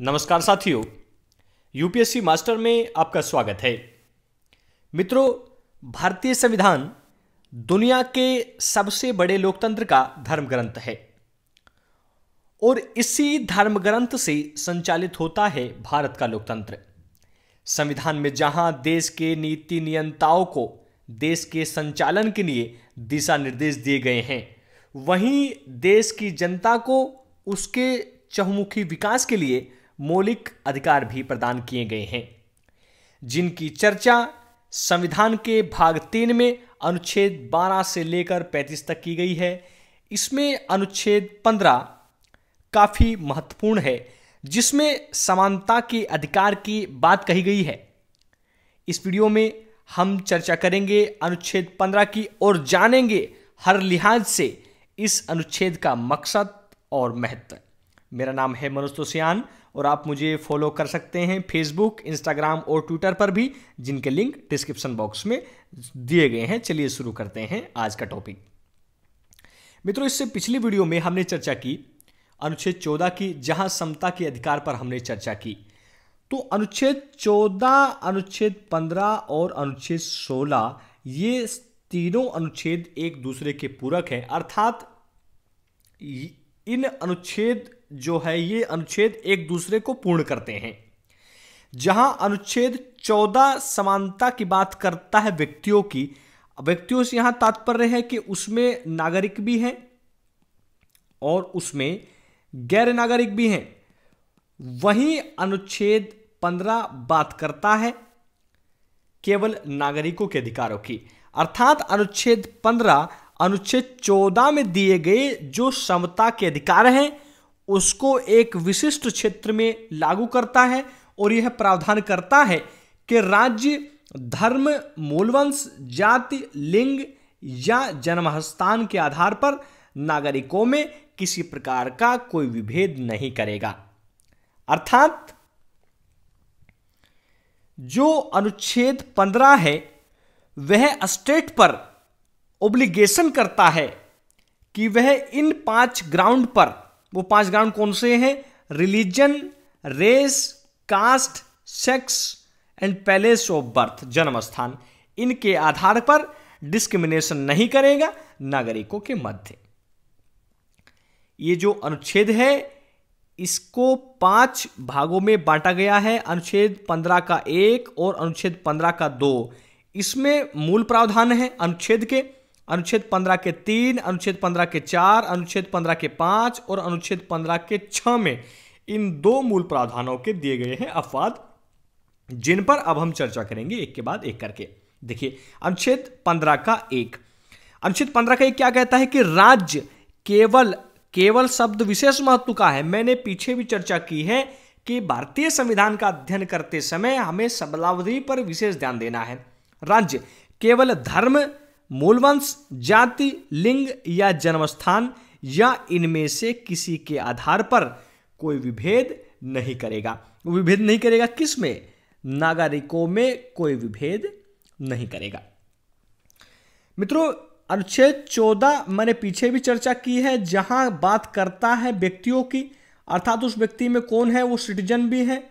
नमस्कार साथियों UPSC master में आपका स्वागत है मित्रों भारतीय संविधान दुनिया के सबसे बड़े लोकतंत्र का धर्म ग्रंथ है और इसी धर्म ग्रंथ से संचालित होता है भारत का लोकतंत्र संविधान में जहां देश के नीति नियंताओं को देश के संचालन के लिए दिशा निर्देश दिए गए हैं वहीं देश की जनता को उसके चहुमुखी विकास के लिए मौलिक अधिकार भी प्रदान किए गए हैं जिनकी चर्चा संविधान के भाग तीन में अनुच्छेद 12 से लेकर 35 तक की गई है इसमें अनुच्छेद 15 काफ़ी महत्वपूर्ण है जिसमें समानता के अधिकार की बात कही गई है इस वीडियो में हम चर्चा करेंगे अनुच्छेद 15 की और जानेंगे हर लिहाज से इस अनुच्छेद का मकसद और महत्व मेरा नाम है मनोज तोसियान और आप मुझे फॉलो कर सकते हैं फेसबुक इंस्टाग्राम और ट्विटर पर भी जिनके लिंक डिस्क्रिप्शन बॉक्स में दिए गए हैं चलिए शुरू करते हैं आज का टॉपिक मित्रों इससे पिछली वीडियो में हमने चर्चा की अनुच्छेद चौदह की जहां समता के अधिकार पर हमने चर्चा की तो अनुच्छेद चौदह अनुच्छेद पंद्रह और अनुच्छेद सोलह ये तीनों अनुच्छेद एक दूसरे के पूरक हैं अर्थात इन अनुच्छेद जो है ये अनुच्छेद एक दूसरे को पूर्ण करते हैं जहां अनुच्छेद 14 समानता की बात करता है व्यक्तियों की व्यक्तियों से यहां तात्पर्य है कि उसमें नागरिक भी हैं और उसमें गैर नागरिक भी हैं वहीं अनुच्छेद 15 बात करता है केवल नागरिकों के अधिकारों की अर्थात अनुच्छेद 15 अनुच्छेद 14 में दिए गए जो समता के अधिकार हैं उसको एक विशिष्ट क्षेत्र में लागू करता है और यह प्रावधान करता है कि राज्य धर्म मूलवंश जाति लिंग या जन्मस्थान के आधार पर नागरिकों में किसी प्रकार का कोई विभेद नहीं करेगा अर्थात जो अनुच्छेद पंद्रह है वह स्टेट पर ओब्लिगेशन करता है कि वह इन पांच ग्राउंड पर वो पांच ग्राउंड कौन से हैं religion race caste sex and place of birth जन्म स्थान इनके आधार पर डिस्क्रिमिनेशन नहीं करेगा नागरिकों के मध्य ये जो अनुच्छेद है इसको पांच भागों में बांटा गया है अनुच्छेद पंद्रह का एक और अनुच्छेद पंद्रह का दो इसमें मूल प्रावधान है अनुच्छेद के अनुच्छेद पंद्रह के तीन अनुच्छेद पंद्रह के चार अनुच्छेद पंद्रह के पांच और अनुच्छेद पंद्रह के छ में इन दो मूल प्रावधानों के दिए गए हैं अपवाद जिन पर अब हम चर्चा करेंगे एक के बाद एक करके देखिए अनुच्छेद पंद्रह का एक अनुच्छेद पंद्रह का एक क्या कहता है कि राज्य केवल केवल शब्द विशेष महत्व का है मैंने पीछे भी चर्चा की है कि भारतीय संविधान का अध्ययन करते समय हमें शब्दावधि पर विशेष ध्यान देना है राज्य केवल धर्म मूलवंश जाति लिंग या जन्मस्थान या इनमें से किसी के आधार पर कोई विभेद नहीं करेगा वो विभेद नहीं करेगा किस में नागरिकों में कोई विभेद नहीं करेगा मित्रों अनुच्छेद चौदह मैंने पीछे भी चर्चा की है जहां बात करता है व्यक्तियों की अर्थात उस व्यक्ति में कौन है वो सिटीजन भी है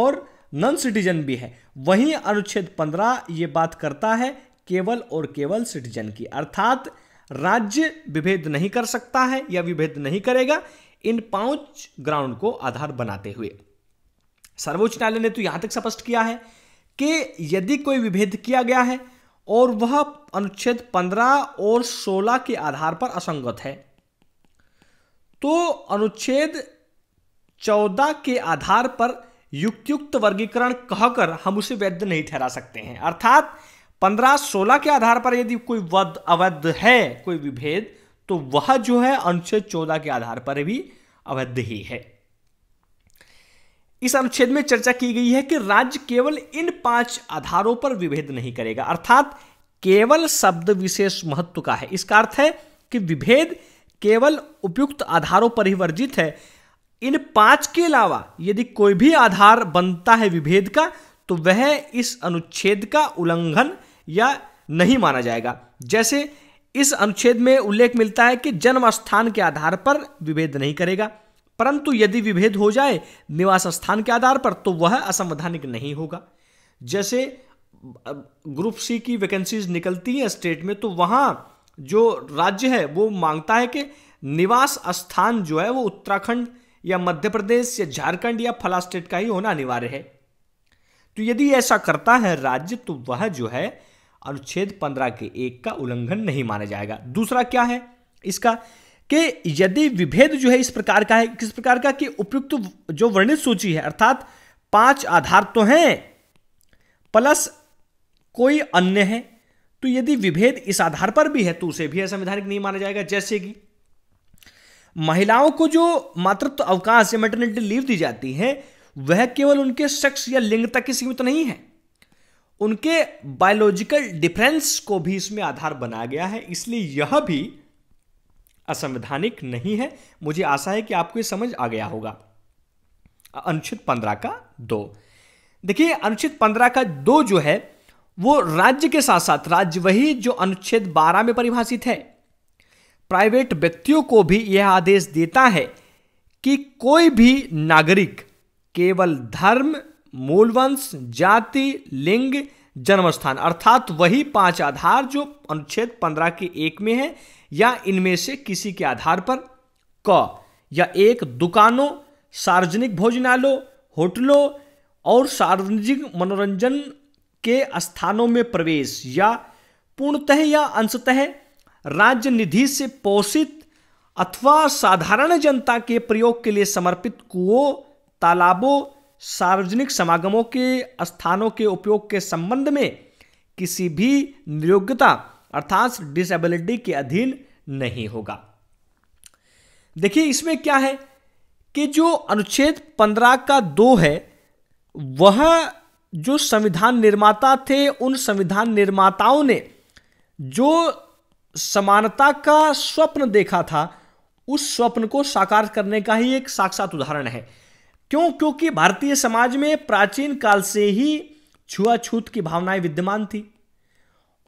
और नॉन सिटीजन भी है वहीं अनुच्छेद पंद्रह ये बात करता है केवल और केवल सिटीजन की अर्थात राज्य विभेद नहीं कर सकता है या विभेद नहीं करेगा इन पांच ग्राउंड को आधार बनाते हुए सर्वोच्च न्यायालय ने तो यहां तक स्पष्ट किया है कि यदि कोई विभेद किया गया है और वह अनुच्छेद 15 और 16 के आधार पर असंगत है तो अनुच्छेद 14 के आधार पर युक्तियुक्त वर्गीकरण कहकर हम उसे वैध नहीं ठहरा सकते हैं अर्थात पंद्रह सोलह के आधार पर यदि कोई वध अवैध है कोई विभेद तो वह जो है अनुच्छेद चौदह के आधार पर भी अवैध ही है इस अनुच्छेद में चर्चा की गई है कि राज्य केवल इन पांच आधारों पर विभेद नहीं करेगा अर्थात केवल शब्द विशेष महत्व का है इसका अर्थ है कि विभेद केवल उपयुक्त आधारों पर ही वर्जित है इन पांच के अलावा यदि कोई भी आधार बनता है विभेद का तो वह इस अनुच्छेद का उल्लंघन या नहीं माना जाएगा जैसे इस अनुच्छेद में उल्लेख मिलता है कि जन्म स्थान के आधार पर विभेद नहीं करेगा परंतु यदि विभेद हो जाए निवास स्थान के आधार पर तो वह असंवैधानिक नहीं होगा जैसे ग्रुप सी की वैकेंसीज निकलती हैं स्टेट में तो वहाँ जो राज्य है वो मांगता है कि निवास स्थान जो है वो उत्तराखंड या मध्य प्रदेश या झारखंड या फला स्टेट का ही होना अनिवार्य है तो यदि ऐसा करता है राज्य तो वह जो है अनुच्छेद पंद्रह के एक का उल्लंघन नहीं माना जाएगा दूसरा क्या है इसका कि यदि विभेद जो है इस प्रकार का है किस प्रकार का कि उपयुक्त जो वर्णित सूची है अर्थात पांच आधार तो हैं प्लस कोई अन्य है तो यदि विभेद इस आधार पर भी है तो उसे भी असंवैधानिक नहीं माना जाएगा जैसे कि महिलाओं को जो मातृत्व अवकाश या मेटर्निटी लीव दी जाती है वह केवल उनके सेक्स या लिंग तक ही सीमित नहीं है उनके बायोलॉजिकल डिफरेंस को भी इसमें आधार बनाया गया है इसलिए यह भी असंवैधानिक नहीं है मुझे आशा है कि आपको यह समझ आ गया होगा अनुच्छेद पंद्रह का दो देखिए अनुच्छेद पंद्रह का दो जो है वो राज्य के साथ साथ राज्य वही जो अनुच्छेद बारह में परिभाषित है प्राइवेट व्यक्तियों को भी यह आदेश देता है कि कोई भी नागरिक केवल धर्म मूल वंश जाति लिंग जन्म स्थान अर्थात वही पांच आधार जो अनुच्छेद पंद्रह के एक में है या इनमें से किसी के आधार पर क या एक दुकानों सार्वजनिक भोजनालयों होटलों और सार्वजनिक मनोरंजन के स्थानों में प्रवेश या पूर्णतः या अंशतः राज्य निधि से पोषित अथवा साधारण जनता के प्रयोग के लिए समर्पित कुओं तालाबों सार्वजनिक समागमों के स्थानों के उपयोग के संबंध में किसी भी नियोग्यता अर्थात डिसेबिलिटी के अधीन नहीं होगा देखिए इसमें क्या है कि जो अनुच्छेद पंद्रह का दो है वह जो संविधान निर्माता थे उन संविधान निर्माताओं ने जो समानता का स्वप्न देखा था उस स्वप्न को साकार करने का ही एक साक्षात उदाहरण है क्यों क्योंकि भारतीय समाज में प्राचीन काल से ही छुआछूत की भावनाएं विद्यमान थी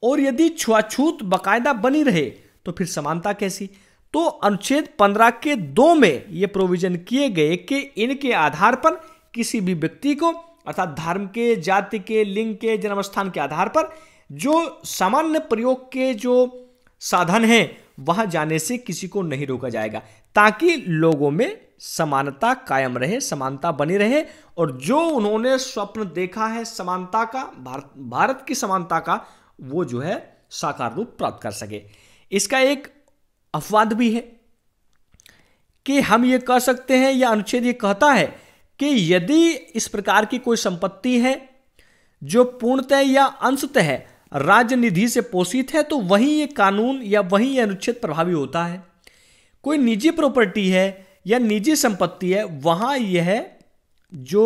और यदि छुआछूत बकायदा बनी रहे तो फिर समानता कैसी तो अनुच्छेद पंद्रह के दो में ये प्रोविजन किए गए कि इनके आधार पर किसी भी व्यक्ति को अर्थात धर्म के जाति के लिंग के जन्मस्थान के आधार पर जो सामान्य प्रयोग के जो साधन हैं वहाँ जाने से किसी को नहीं रोका जाएगा ताकि लोगों में समानता कायम रहे समानता बनी रहे और जो उन्होंने स्वप्न देखा है समानता का भारत भारत की समानता का वो जो है साकार रूप प्राप्त कर सके इसका एक अपवाद भी है कि हम ये कह सकते हैं या अनुच्छेद ये कहता है कि यदि इस प्रकार की कोई संपत्ति है जो पूर्णतः या अंशतः राज्य निधि से पोषित है तो वहीं ये कानून या वहीं ये अनुच्छेद प्रभावी होता है कोई निजी प्रॉपर्टी है या निजी संपत्ति है वहां यह जो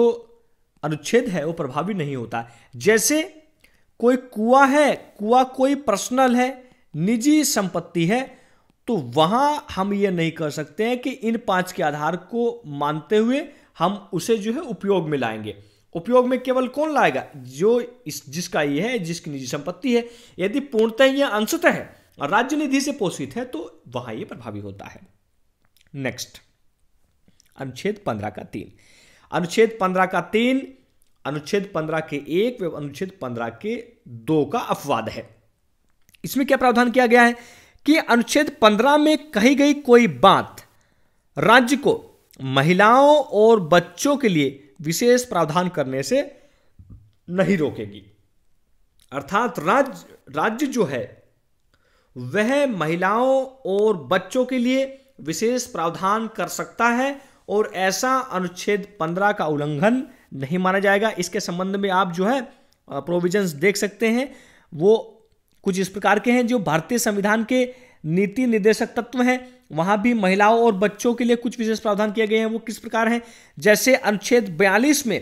अनुच्छेद है वो प्रभावी नहीं होता जैसे कोई कुआ है कुआ कोई पर्सनल है निजी संपत्ति है तो वहां हम ये नहीं कर सकते हैं कि इन पांच के आधार को मानते हुए हम उसे जो है उपयोग में लाएंगे उपयोग में केवल कौन लाएगा जो इस जिसका ये है जिसकी निजी संपत्ति है यदि पूर्णतः यह अंशतः है राज्य निधि से पोषित है तो वहां यह प्रभावी होता है नेक्स्ट अनुच्छेद पंद्रह का तीन अनुच्छेद पंद्रह का तीन अनुच्छेद पंद्रह के एक व अनुच्छेद पंद्रह के दो का अपवाद है इसमें क्या प्रावधान किया गया है कि अनुच्छेद पंद्रह में कही गई कोई बात राज्य को महिलाओं और बच्चों के लिए विशेष प्रावधान करने से नहीं रोकेगी अर्थात राज्य राज्य जो है वह महिलाओं और बच्चों के लिए विशेष प्रावधान कर सकता है और ऐसा अनुच्छेद पंद्रह का उल्लंघन नहीं माना जाएगा इसके संबंध में आप जो है प्रोविजंस देख सकते हैं वो कुछ इस प्रकार के हैं जो भारतीय संविधान के नीति निर्देशक तत्व हैं वहाँ भी महिलाओं और बच्चों के लिए कुछ विशेष प्रावधान किए गए हैं वो किस प्रकार हैं जैसे अनुच्छेद बयालीस में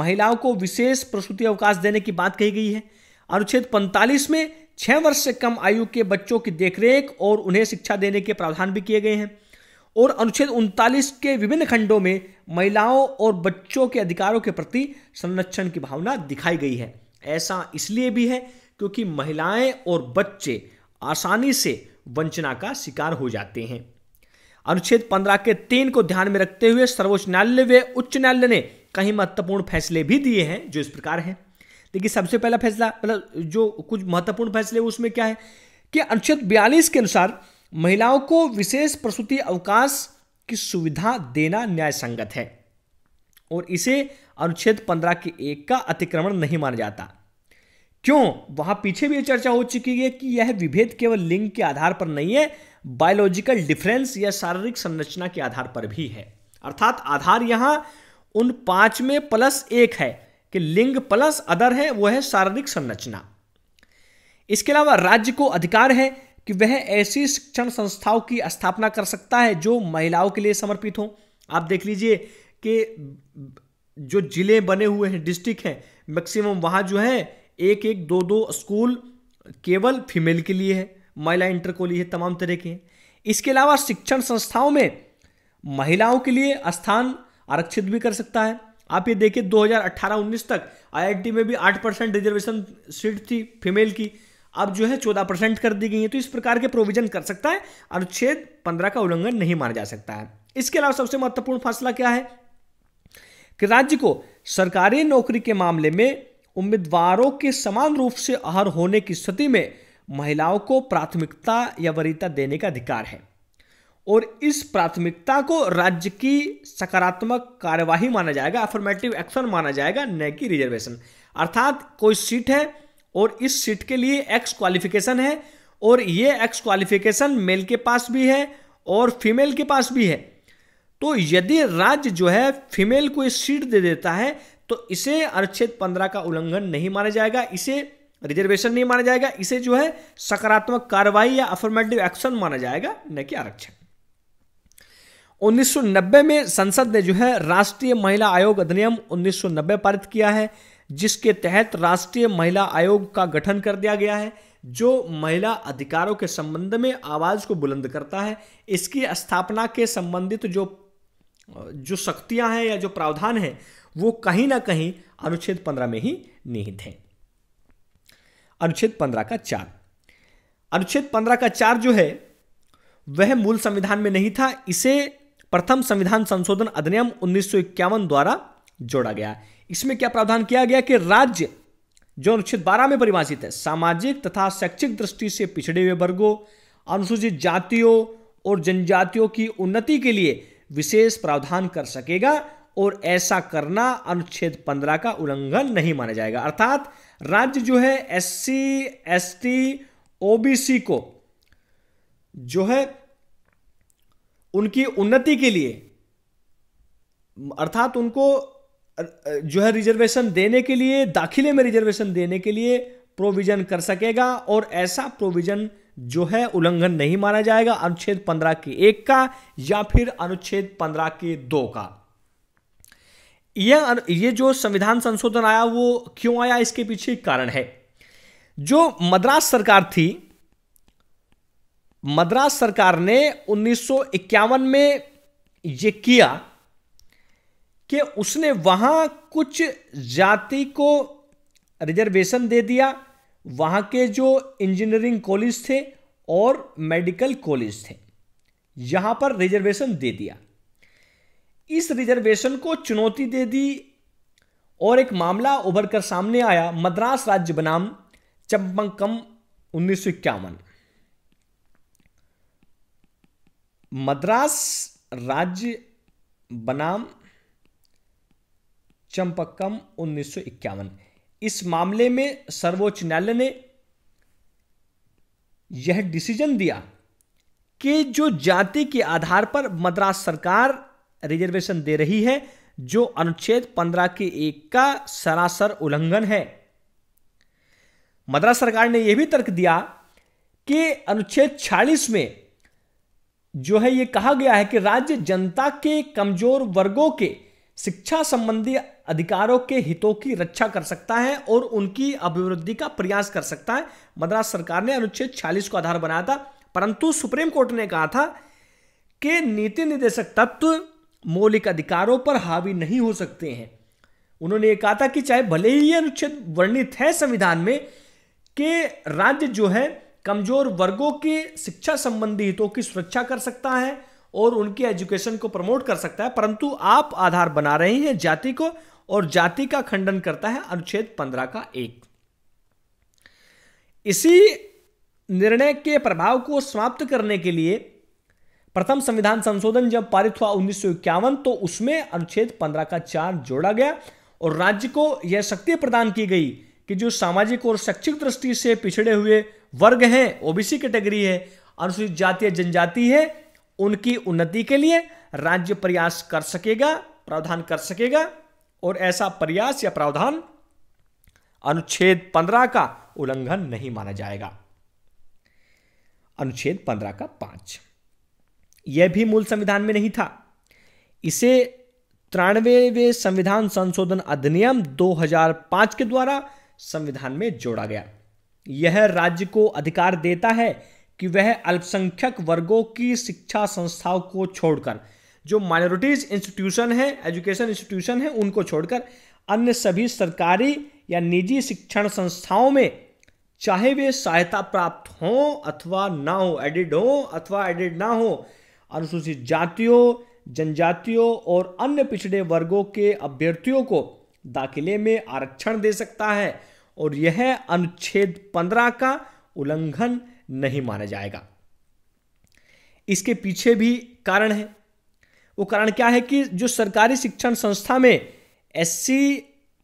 महिलाओं को विशेष प्रसूति अवकाश देने की बात कही गई है अनुच्छेद 45 में छः वर्ष से कम आयु के बच्चों की देखरेख और उन्हें शिक्षा देने के प्रावधान भी किए गए हैं और अनुच्छेद उनतालीस के विभिन्न खंडों में महिलाओं और बच्चों के अधिकारों के प्रति संरक्षण की भावना दिखाई गई है ऐसा इसलिए भी है क्योंकि महिलाएं और बच्चे आसानी से वंचना का शिकार हो जाते हैं अनुच्छेद पंद्रह के तीन को ध्यान में रखते हुए सर्वोच्च न्यायालय व उच्च न्यायालय ने कहीं महत्वपूर्ण फैसले भी दिए हैं जो इस प्रकार हैं देखिए सबसे पहला फैसला मतलब जो कुछ महत्वपूर्ण फैसले उसमें क्या है कि अनुच्छेद बयालीस के अनुसार महिलाओं को विशेष प्रसूति अवकाश की सुविधा देना न्याय संगत है और इसे अनुच्छेद पंद्रह के एक का अतिक्रमण नहीं माना जाता क्यों वहां पीछे भी चर्चा हो चुकी है कि यह विभेद केवल लिंग के आधार पर नहीं है बायोलॉजिकल डिफरेंस या शारीरिक संरचना के आधार पर भी है अर्थात आधार यहां उन पांच में प्लस एक है कि लिंग प्लस अदर है वह है शारीरिक संरचना इसके अलावा राज्य को अधिकार है कि वह ऐसी शिक्षण संस्थाओं की स्थापना कर सकता है जो महिलाओं के लिए समर्पित हों आप देख लीजिए कि जो जिले बने हुए हैं डिस्ट्रिक्ट हैं मैक्सिमम वहाँ जो है एक एक दो दो स्कूल केवल फीमेल के लिए है महिला इंटर को लिए तमाम तरह के हैं इसके अलावा शिक्षण संस्थाओं में महिलाओं के लिए स्थान आरक्षित भी कर सकता है आप ये देखिए 2018-19 तक आईआईटी में भी 8 परसेंट रिजर्वेशन सीट थी फीमेल की अब जो है चौदह परसेंट कर दी गई है तो इस प्रकार के प्रोविजन कर सकता है अनुच्छेद पंद्रह का उल्लंघन नहीं माना जा सकता है इसके अलावा सबसे महत्वपूर्ण फैसला क्या है कि राज्य को सरकारी नौकरी के मामले में उम्मीदवारों के समान रूप से अहर होने की स्थिति में महिलाओं को प्राथमिकता या वरीयता देने का अधिकार है और इस प्राथमिकता को राज्य की सकारात्मक कार्यवाही माना जाएगा अफर्मेटिव एक्शन माना जाएगा न कि रिजर्वेशन अर्थात कोई सीट है और इस सीट के लिए एक्स क्वालिफिकेशन है और ये एक्स क्वालिफिकेशन मेल के पास भी है और फीमेल के पास भी है तो यदि राज्य जो है फीमेल को इस सीट दे देता है तो इसे अनुच्छेद पंद्रह का उल्लंघन नहीं माना जाएगा इसे रिजर्वेशन नहीं माना जाएगा इसे जो है सकारात्मक कार्रवाई या अफर्मेटिव एक्शन माना जाएगा न कि आरक्षण 1990 में संसद ने जो है राष्ट्रीय महिला आयोग अधिनियम 1990 पारित किया है जिसके तहत राष्ट्रीय महिला आयोग का गठन कर दिया गया है जो महिला अधिकारों के संबंध में आवाज़ को बुलंद करता है इसकी स्थापना के संबंधित जो जो शक्तियां हैं या जो प्रावधान है वो कहीं ना कहीं अनुच्छेद पंद्रह में ही निहित है अनुच्छेद पंद्रह का चार अनुच्छेद पंद्रह का चार जो है वह मूल संविधान में नहीं था इसे प्रथम संविधान संशोधन अधिनियम उन्नीस द्वारा जोड़ा गया इसमें क्या प्रावधान किया गया कि राज्य जो अनुच्छेद बारह में परिभाषित है सामाजिक तथा शैक्षिक दृष्टि से पिछड़े हुए वर्गों अनुसूचित जातियों और जनजातियों की उन्नति के लिए विशेष प्रावधान कर सकेगा और ऐसा करना अनुच्छेद 15 का उल्लंघन नहीं माना जाएगा अर्थात राज्य जो है एससी टी ओबीसी को जो है उनकी उन्नति के लिए अर्थात उनको जो है रिजर्वेशन देने के लिए दाखिले में रिजर्वेशन देने के लिए प्रोविजन कर सकेगा और ऐसा प्रोविजन जो है उल्लंघन नहीं माना जाएगा अनुच्छेद पंद्रह के एक का या फिर अनुच्छेद पंद्रह के दो का यह ये जो संविधान संशोधन आया वो क्यों आया इसके पीछे कारण है जो मद्रास सरकार थी मद्रास सरकार ने उन्नीस में ये किया कि उसने वहाँ कुछ जाति को रिजर्वेशन दे दिया वहाँ के जो इंजीनियरिंग कॉलेज थे और मेडिकल कॉलेज थे यहाँ पर रिजर्वेशन दे दिया इस रिजर्वेशन को चुनौती दे दी और एक मामला उभर कर सामने आया मद्रास राज्य बनाम चंपकम उन्नीस मद्रास राज्य बनाम चंपकम उन्नीस इस मामले में सर्वोच्च न्यायालय ने यह डिसीजन दिया कि जो जाति के आधार पर मद्रास सरकार रिजर्वेशन दे रही है जो अनुच्छेद 15 के एक का सरासर उल्लंघन है मद्रास सरकार ने यह भी तर्क दिया कि अनुच्छेद 46 में जो है यह कहा गया है कि राज्य जनता के कमजोर वर्गों के शिक्षा संबंधी अधिकारों के हितों की रक्षा कर सकता है और उनकी अभिवृद्धि का प्रयास कर सकता है मद्रास सरकार ने अनुच्छेद 40 को आधार बनाया था परंतु सुप्रीम कोर्ट ने कहा था कि नीति निदेशक तत्व मौलिक अधिकारों पर हावी नहीं हो सकते हैं उन्होंने ये कहा था कि चाहे भले ही ये अनुच्छेद वर्णित है संविधान में कि राज्य जो है कमजोर वर्गों के शिक्षा संबंधी हितों की सुरक्षा कर सकता है और उनके एजुकेशन को प्रमोट कर सकता है परंतु आप आधार बना रहे हैं जाति को और जाति का खंडन करता है अनुच्छेद पंद्रह का एक इसी निर्णय के प्रभाव को समाप्त करने के लिए प्रथम संविधान संशोधन जब पारित हुआ उन्नीस तो उसमें अनुच्छेद पंद्रह का चार जोड़ा गया और राज्य को यह शक्ति प्रदान की गई कि जो सामाजिक और शैक्षिक दृष्टि से पिछड़े हुए वर्ग हैं ओबीसी कैटेगरी है अनुसूचित जाति जनजाति है उनकी उन्नति के लिए राज्य प्रयास कर सकेगा प्रावधान कर सकेगा और ऐसा प्रयास या प्रावधान अनुच्छेद पंद्रह का उल्लंघन नहीं माना जाएगा अनुच्छेद पंद्रह का पांच यह भी मूल संविधान में नहीं था इसे तिरानवेवे संविधान संशोधन अधिनियम 2005 के द्वारा संविधान में जोड़ा गया यह राज्य को अधिकार देता है कि वह अल्पसंख्यक वर्गों की शिक्षा संस्थाओं को छोड़कर जो माइनॉरिटीज इंस्टीट्यूशन है एजुकेशन इंस्टीट्यूशन है उनको छोड़कर अन्य सभी सरकारी या निजी शिक्षण संस्थाओं में चाहे वे सहायता प्राप्त हों अथवा ना हो एडिड हों अथवा एडिड ना हो अनुसूचित जातियों जनजातियों और अन्य पिछड़े वर्गों के अभ्यर्थियों को दाखिले में आरक्षण दे सकता है और यह अनुच्छेद पंद्रह का उल्लंघन नहीं माना जाएगा इसके पीछे भी कारण है वो कारण क्या है कि जो सरकारी शिक्षण संस्था में एस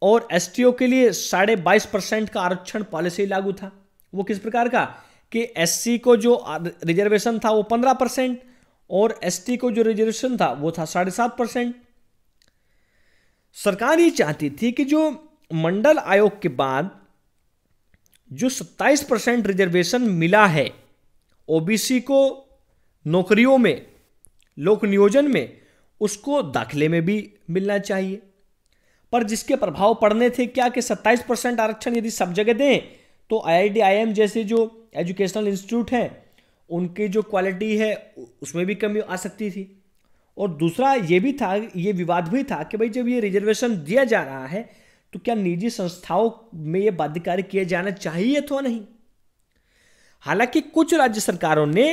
और एस के लिए साढ़े बाईस परसेंट का आरक्षण पॉलिसी लागू था वो किस प्रकार का कि एस को जो रिजर्वेशन था वो पंद्रह परसेंट और एस को जो रिजर्वेशन था वो था साढ़े सात परसेंट सरकार ये चाहती थी कि जो मंडल आयोग के बाद जो 27 परसेंट रिजर्वेशन मिला है ओबीसी को नौकरियों में लोक नियोजन में उसको दाखिले में भी मिलना चाहिए पर जिसके प्रभाव पड़ने थे क्या कि 27 परसेंट आरक्षण यदि सब जगह दें तो आई आई जैसे जो एजुकेशनल इंस्टीट्यूट हैं उनकी जो क्वालिटी है उसमें भी कमी आ सकती थी और दूसरा ये भी था ये विवाद भी था कि भाई जब ये रिजर्वेशन दिया जा रहा है तो क्या निजी संस्थाओं में यह बाध्यकारी किया जाना चाहिए अथवा नहीं हालांकि कुछ राज्य सरकारों ने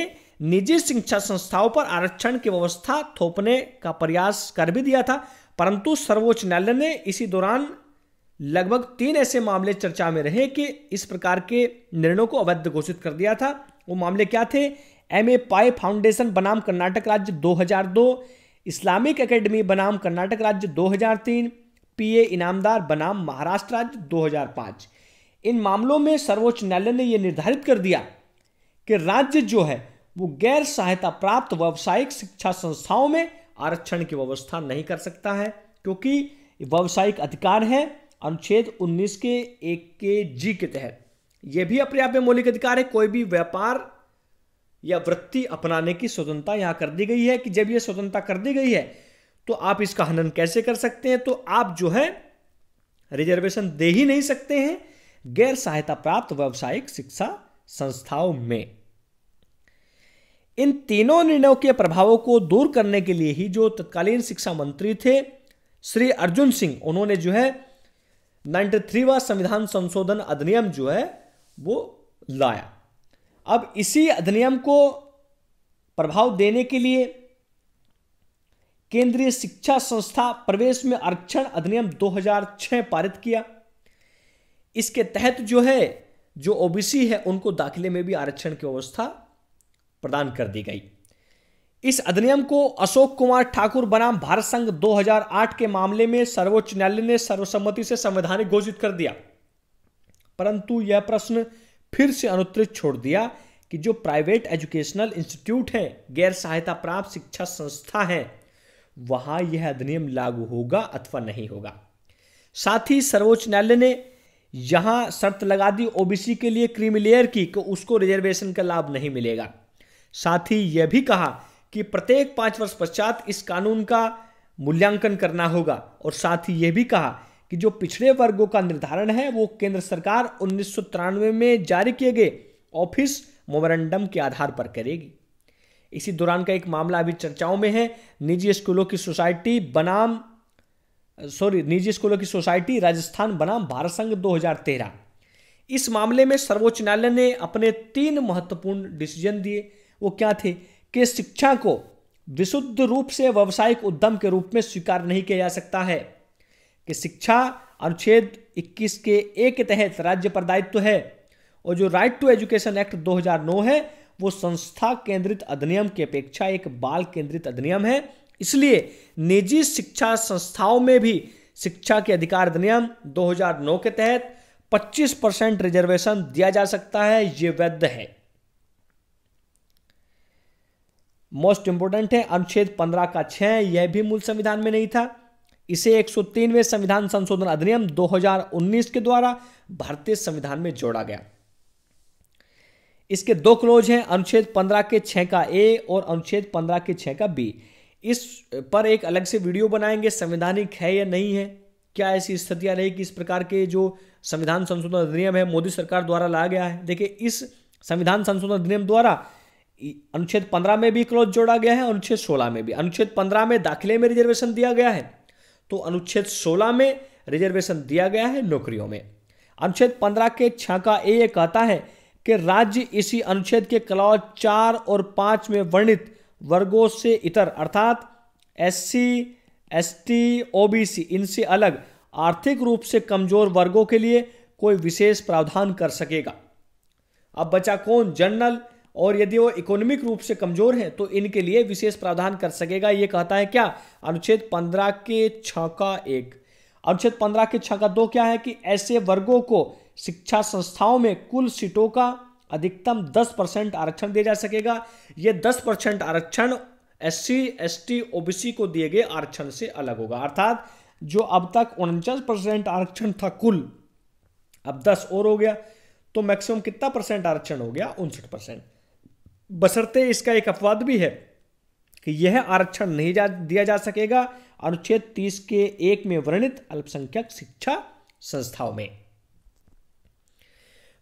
निजी शिक्षा संस्थाओं पर आरक्षण की व्यवस्था थोपने का प्रयास कर भी दिया था परंतु सर्वोच्च न्यायालय ने इसी दौरान लगभग तीन ऐसे मामले चर्चा में रहे कि इस प्रकार के निर्णयों को अवैध घोषित कर दिया था वो मामले क्या थे एम ए पाई फाउंडेशन बनाम कर्नाटक राज्य 2002 इस्लामिक एकेडमी बनाम कर्नाटक राज्य 2003 पीए इनामदार बनाम महाराष्ट्र राज्य 2005 इन मामलों में सर्वोच्च न्यायालय ने यह निर्धारित कर दिया कि राज्य जो है वो गैर सहायता प्राप्त व्यावसायिक शिक्षा संस्थाओं में आरक्षण की व्यवस्था नहीं कर सकता है क्योंकि व्यावसायिक अधिकार है अनुच्छेद 19 के एक के जी के तहत यह भी अपने आप में मौलिक अधिकार है कोई भी व्यापार या वृत्ति अपनाने की स्वतंत्रता यहां कर दी गई है कि जब यह स्वतंत्रता कर दी गई है तो आप इसका हनन कैसे कर सकते हैं तो आप जो है रिजर्वेशन दे ही नहीं सकते हैं गैर सहायता प्राप्त व्यावसायिक शिक्षा संस्थाओं में इन तीनों निर्णयों के प्रभावों को दूर करने के लिए ही जो तत्कालीन शिक्षा मंत्री थे श्री अर्जुन सिंह उन्होंने जो है नाइन्टी थ्रीवा संविधान संशोधन अधिनियम जो है वो लाया अब इसी अधिनियम को प्रभाव देने के लिए केंद्रीय शिक्षा संस्था प्रवेश में आरक्षण अधिनियम 2006 पारित किया इसके तहत जो है जो ओबीसी है उनको दाखिले में भी आरक्षण की व्यवस्था प्रदान कर दी गई इस अधिनियम को अशोक कुमार ठाकुर बनाम भारत संघ 2008 के मामले में सर्वोच्च न्यायालय ने सर्वसम्मति से संवैधानिक घोषित कर दिया परंतु यह प्रश्न फिर से अनुत्तरित छोड़ दिया कि जो प्राइवेट एजुकेशनल इंस्टीट्यूट हैं गैर सहायता प्राप्त शिक्षा संस्था हैं वहां यह अधिनियम लागू होगा अथवा नहीं होगा साथ ही सर्वोच्च न्यायालय ने यहां शर्त लगा दी ओबीसी के लिए क्रीमी की कि उसको रिजर्वेशन का लाभ नहीं मिलेगा साथ ही यह भी कहा कि प्रत्येक पांच वर्ष पश्चात इस कानून का मूल्यांकन करना होगा और साथ ही यह भी कहा कि जो पिछड़े वर्गों का निर्धारण है वो केंद्र सरकार उन्नीस में जारी किए गए ऑफिस मोमरेंडम के आधार पर करेगी इसी दौरान का एक मामला अभी चर्चाओं में है निजी स्कूलों की सोसाइटी बनाम सॉरी निजी स्कूलों की सोसाइटी राजस्थान बनाम भारत संघ दो इस मामले में सर्वोच्च न्यायालय ने अपने तीन महत्वपूर्ण डिसीजन दिए वो क्या थे कि शिक्षा को विशुद्ध रूप से व्यावसायिक उद्यम के रूप में स्वीकार नहीं किया जा सकता है कि शिक्षा अनुच्छेद 21 के ए के तहत राज्य पर दायित्व तो है और जो राइट टू एजुकेशन एक्ट 2009 है वो संस्था केंद्रित अधिनियम की के अपेक्षा एक बाल केंद्रित अधिनियम है इसलिए निजी शिक्षा संस्थाओं में भी शिक्षा के अधिकार अधिनियम 2009 के तहत 25 परसेंट रिजर्वेशन दिया जा सकता है यह वैध है मोस्ट इंपोर्टेंट है अनुच्छेद 15 का 6 यह भी मूल संविधान में नहीं था इसे 103वें संविधान संशोधन अधिनियम 2019 के द्वारा भारतीय संविधान में जोड़ा गया इसके दो क्लोज हैं अनुच्छेद पंद्रह के छः का ए और अनुच्छेद पंद्रह के छः का बी इस पर एक अलग से वीडियो बनाएंगे संवैधानिक है या नहीं है क्या ऐसी स्थितियां रही कि इस प्रकार के जो संविधान संशोधन अधिनियम है मोदी सरकार द्वारा लाया गया है देखिए इस संविधान संशोधन अधिनियम द्वारा अनुच्छेद पंद्रह में भी क्लोज जोड़ा गया है अनुच्छेद सोलह में भी अनुच्छेद पंद्रह में दाखिले में रिजर्वेशन दिया गया है तो अनुच्छेद सोलह में रिजर्वेशन दिया गया है नौकरियों में अनुच्छेद पंद्रह के छाका का ए ये कहता है कि राज्य इसी अनुच्छेद के क्लॉज चार और पांच में वर्णित वर्गों से इतर अर्थात एससी, एसटी, ओबीसी इनसे अलग आर्थिक रूप से कमजोर वर्गों के लिए कोई विशेष प्रावधान कर सकेगा अब बचा कौन जनरल और यदि वो इकोनॉमिक रूप से कमजोर हैं तो इनके लिए विशेष प्रावधान कर सकेगा ये कहता है क्या अनुच्छेद पंद्रह के छ का एक अनुच्छेद पंद्रह के छ का दो क्या है कि ऐसे वर्गों को शिक्षा संस्थाओं में कुल सीटों का अधिकतम 10 परसेंट आरक्षण दिया जा सकेगा यह 10 परसेंट आरक्षण एस सी एस टी को दिए गए आरक्षण से अलग होगा अर्थात जो अब तक उनचास परसेंट आरक्षण था कुल अब 10 और हो गया तो मैक्सिमम कितना परसेंट आरक्षण हो गया उनसठ परसेंट बसरते इसका एक अपवाद भी है कि यह आरक्षण नहीं जा दिया जा सकेगा अनुच्छेद 30 के एक में वर्णित अल्पसंख्यक शिक्षा संस्थाओं में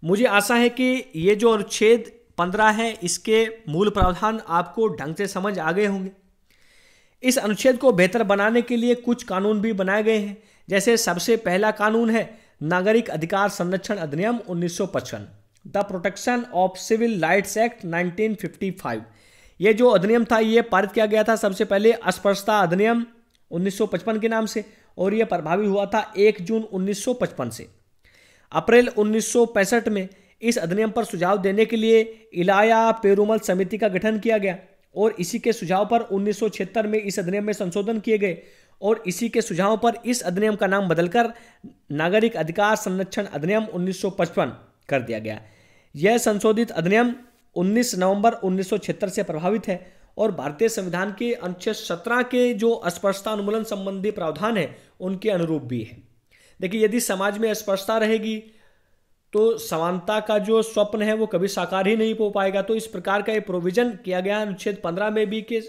मुझे आशा है कि ये जो अनुच्छेद पंद्रह है इसके मूल प्रावधान आपको ढंग से समझ आ गए होंगे इस अनुच्छेद को बेहतर बनाने के लिए कुछ कानून भी बनाए गए हैं जैसे सबसे पहला कानून है नागरिक अधिकार संरक्षण अधिनियम उन्नीस the protection of civil rights act 1955 ये जो अधिनियम था ये पारित किया गया था सबसे पहले अस्पृश्यता अधिनियम 1955 के नाम से और ये प्रभावी हुआ था 1 जून 1955 से अप्रैल 1965 में इस अधिनियम पर सुझाव देने के लिए इलाया पेरुमल समिति का गठन किया गया और इसी के सुझाव पर उन्नीस में इस अधिनियम में संशोधन किए गए और इसी के सुझाव पर इस अधिनियम का नाम बदलकर नागरिक अधिकार संरक्षण अधिनियम 1955 कर दिया गया यह संशोधित अधिनियम 19 नवंबर 1976 से प्रभावित है और भारतीय संविधान के अनुच्छेद सत्रह के जो अस्पृश्यता अनुमूलन संबंधी प्रावधान है उनके अनुरूप भी है देखिए यदि समाज में स्पर्शता रहेगी तो समानता का जो स्वप्न है वो कभी साकार ही नहीं हो पाएगा तो इस प्रकार का ये प्रोविजन किया गया अनुच्छेद पंद्रह में भी कि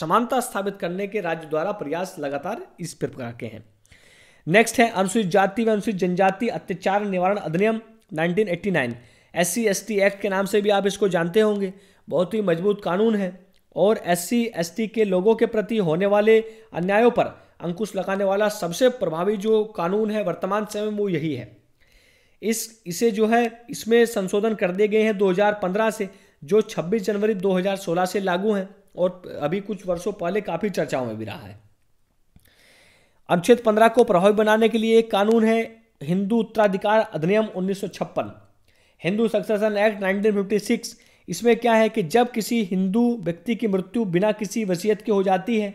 समानता स्थापित करने के राज्य द्वारा प्रयास लगातार इस प्रकार के हैं नेक्स्ट है अनुसूचित जाति व अनुसूचित जनजाति अत्याचार निवारण अधिनियम 1989 एससी एसटी एक्ट के नाम से भी आप इसको जानते होंगे बहुत ही मजबूत कानून है और एससी एसटी के लोगों के प्रति होने वाले अन्यायों पर अंकुश लगाने वाला सबसे प्रभावी जो कानून है वर्तमान समय में वो यही है इस इसे जो है इसमें संशोधन कर दिए गए हैं 2015 से जो 26 जनवरी 2016 से लागू हैं और अभी कुछ वर्षों पहले काफ़ी चर्चाओं में भी रहा है अनुच्छेद 15 को प्रभावी बनाने के लिए एक कानून है हिंदू उत्तराधिकार अधिनियम उन्नीस हिंदू सक्सेशन एक्ट नाइनटीन इसमें क्या है कि जब किसी हिंदू व्यक्ति की मृत्यु बिना किसी वसीयत के हो जाती है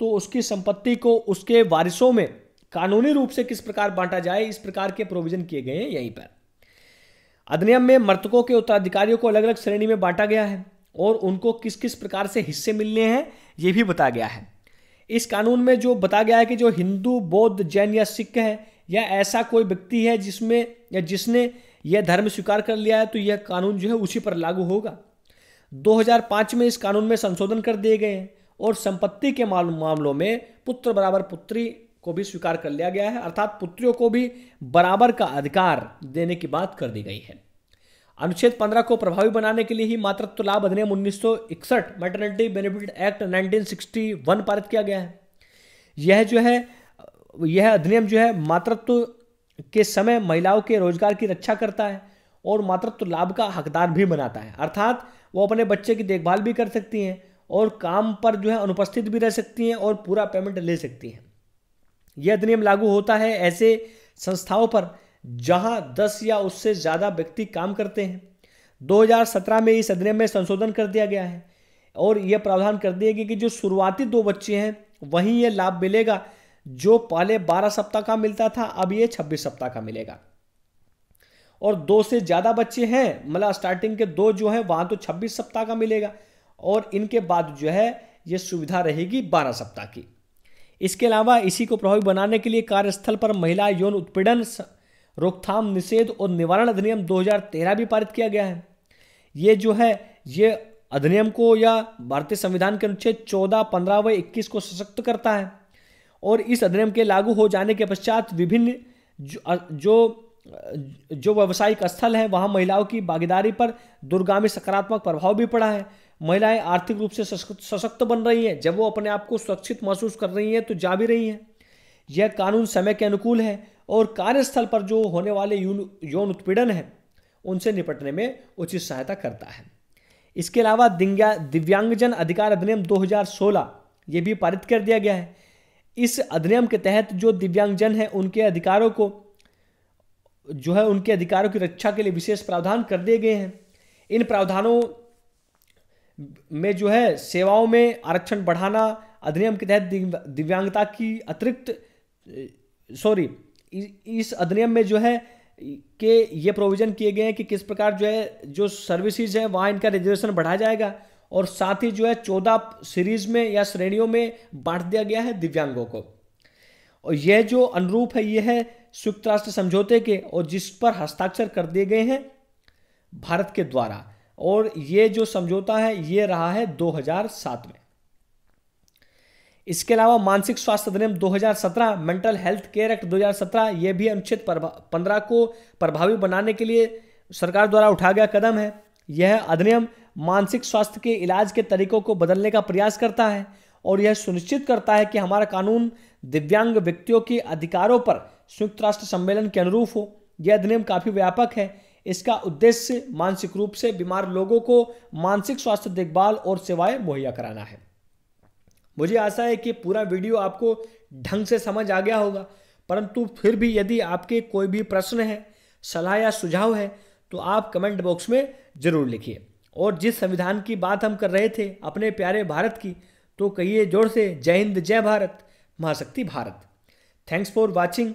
तो उसकी संपत्ति को उसके वारिसों में कानूनी रूप से किस प्रकार बांटा जाए इस प्रकार के प्रोविजन किए गए हैं यहीं पर अधिनियम में मृतकों के उत्तराधिकारियों को अलग अलग श्रेणी में बांटा गया है और उनको किस किस प्रकार से हिस्से मिलने हैं ये भी बताया गया है इस कानून में जो बताया गया है कि जो हिंदू बौद्ध जैन या सिख है या ऐसा कोई व्यक्ति है जिसमें या जिसने यह धर्म स्वीकार कर लिया है तो यह कानून जो है उसी पर लागू होगा 2005 में इस कानून में संशोधन कर दिए गए हैं और संपत्ति के मामलों में पुत्र बराबर पुत्री को भी स्वीकार कर लिया गया है अर्थात पुत्रियों को भी बराबर का अधिकार देने की बात कर दी गई है अनुच्छेद 15 को प्रभावी बनाने के लिए ही मातृत्व लाभ अधिनियम उन्नीस मेटर्निटी बेनिफिट एक्ट 1961 पारित किया गया है यह जो है यह अधिनियम जो है मातृत्व के समय महिलाओं के रोजगार की रक्षा करता है और मातृत्व लाभ का हकदार भी बनाता है अर्थात वो अपने बच्चे की देखभाल भी कर सकती हैं और काम पर जो है अनुपस्थित भी रह सकती हैं और पूरा पेमेंट ले सकती हैं यह अधिनियम लागू होता है ऐसे संस्थाओं पर जहां 10 या उससे ज़्यादा व्यक्ति काम करते हैं 2017 में इस अधिनियम में संशोधन कर दिया गया है और यह प्रावधान कर दिया गया कि जो शुरुआती दो बच्चे हैं वहीं यह लाभ मिलेगा जो पहले 12 सप्ताह का मिलता था अब ये 26 सप्ताह का मिलेगा और दो से ज़्यादा बच्चे हैं मतलब स्टार्टिंग के दो जो हैं वहाँ तो छब्बीस सप्ताह का मिलेगा और इनके बाद जो है ये सुविधा रहेगी बारह सप्ताह की इसके अलावा इसी को प्रभावी बनाने के लिए कार्यस्थल पर महिला यौन उत्पीड़न रोकथाम निषेध और निवारण अधिनियम 2013 भी पारित किया गया है ये जो है ये अधिनियम को या भारतीय संविधान के अनुच्छेद 14, 15 व 21 को सशक्त करता है और इस अधिनियम के लागू हो जाने के पश्चात विभिन्न जो जो व्यावसायिक स्थल हैं वहाँ महिलाओं की भागीदारी पर दुर्गामी सकारात्मक प्रभाव भी पड़ा है महिलाएं आर्थिक रूप से सशक्त बन रही हैं जब वो अपने आप को सुरक्षित महसूस कर रही हैं तो जा भी रही हैं यह कानून समय के अनुकूल है और कार्यस्थल पर जो होने वाले यौन उत्पीड़न है उनसे निपटने में उचित सहायता करता है इसके अलावा दिव्यांगजन अधिकार अधिनियम 2016 ये भी पारित कर दिया गया है इस अधिनियम के तहत जो दिव्यांगजन हैं उनके अधिकारों को जो है उनके अधिकारों की रक्षा के लिए विशेष प्रावधान कर दिए गए हैं इन प्रावधानों में जो है सेवाओं में आरक्षण बढ़ाना अधिनियम के तहत दिव्यांगता की अतिरिक्त सॉरी इस अधिनियम में जो है कि ये प्रोविज़न किए गए हैं कि किस प्रकार जो है जो सर्विसेज हैं वहाँ इनका रिजर्वेशन बढ़ाया जाएगा और साथ ही जो है चौदह सीरीज में या श्रेणियों में बांट दिया गया है दिव्यांगों को और यह जो अनुरूप है यह है संयुक्त राष्ट्र समझौते के और जिस पर हस्ताक्षर कर दिए गए हैं भारत के द्वारा और ये जो समझौता है ये रहा है 2007 में इसके अलावा मानसिक स्वास्थ्य अधिनियम 2017 मेंटल हेल्थ केयर एक्ट 2017 ये भी अनुच्छेद पंद्रह को प्रभावी बनाने के लिए सरकार द्वारा उठाया गया कदम है यह अधिनियम मानसिक स्वास्थ्य के इलाज के तरीकों को बदलने का प्रयास करता है और यह सुनिश्चित करता है कि हमारा कानून दिव्यांग व्यक्तियों के अधिकारों पर संयुक्त राष्ट्र सम्मेलन के अनुरूप हो यह अधिनियम काफ़ी व्यापक है इसका उद्देश्य मानसिक रूप से बीमार लोगों को मानसिक स्वास्थ्य देखभाल और सेवाएं मुहैया कराना है मुझे आशा है कि पूरा वीडियो आपको ढंग से समझ आ गया होगा परंतु फिर भी यदि आपके कोई भी प्रश्न है सलाह या सुझाव है तो आप कमेंट बॉक्स में ज़रूर लिखिए और जिस संविधान की बात हम कर रहे थे अपने प्यारे भारत की तो कहिए जोर से जय हिंद जय भारत महाशक्ति भारत थैंक्स फॉर वॉचिंग